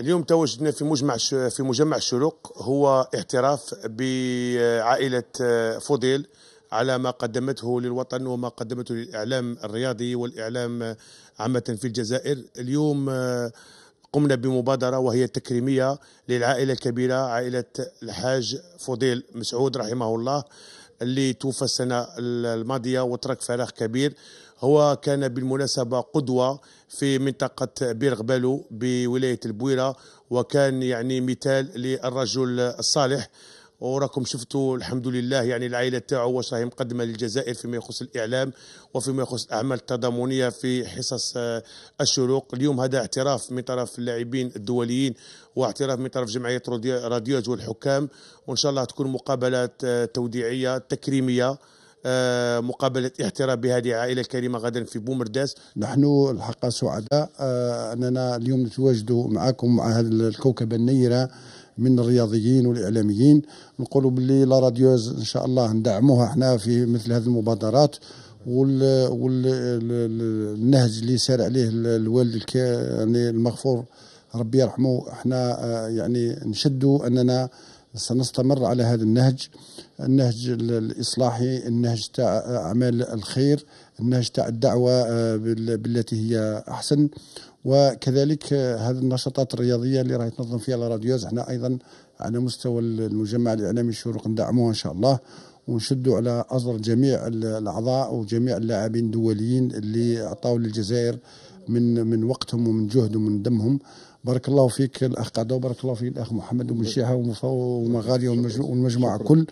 اليوم تواجدنا في مجمع في مجمع الشروق هو اعتراف بعائله آه، فوديل على ما قدمته للوطن وما قدمته للاعلام الرياضي والاعلام آه، عامه في الجزائر اليوم آه، قمنا بمبادره وهي تكريميه للعائله الكبيره عائله الحاج فوديل مسعود رحمه الله اللي توفى السنة الماضية وترك فراغ كبير هو كان بالمناسبة قدوة في منطقة بيرغبالو بولاية البويرة وكان يعني مثال للرجل الصالح وراكم شفتوا الحمد لله يعني العائله تاعو واش راهي مقدمه للجزائر فيما يخص الاعلام وفيما يخص الاعمال التضامنيه في حصص آه، الشروق اليوم هذا اعتراف من طرف اللاعبين الدوليين واعتراف من طرف جمعيه راديوج والحكام وان شاء الله تكون مقابلات آه، توديعيه تكريميه آه، مقابلة احتراف بهذه العائلة الكريمة غدا في بومرداس نحن الحق سعداء أننا اليوم نتواجد معكم مع هذه الكوكبة النيرة من الرياضيين والاعلاميين نقولوا باللي لا راديوز ان شاء الله ندعموها احنا في مثل هذه المبادرات وال والنهج اللي سار عليه الوالد يعني المغفور ربي يرحمه احنا آه، يعني نشدوا اننا سنستمر على هذا النهج النهج الإصلاحي النهج تاع أعمال الخير النهج تاع الدعوة آه، بالتي هي أحسن وكذلك آه، هذه النشاطات الرياضية اللي راهي تنظم فيها لا راديوز احنا أيضا على مستوى المجمع الإعلامي الشروق ندعموها إن شاء الله ونشدوا على أزر جميع الأعضاء وجميع اللاعبين الدوليين اللي عطاوا للجزائر من من وقتهم ومن جهدهم ومن دمهم بارك الله فيك الأخ قادة وبارك الله فيك الأخ محمد ومشيحه شيحة ومغادي والمجموعة كل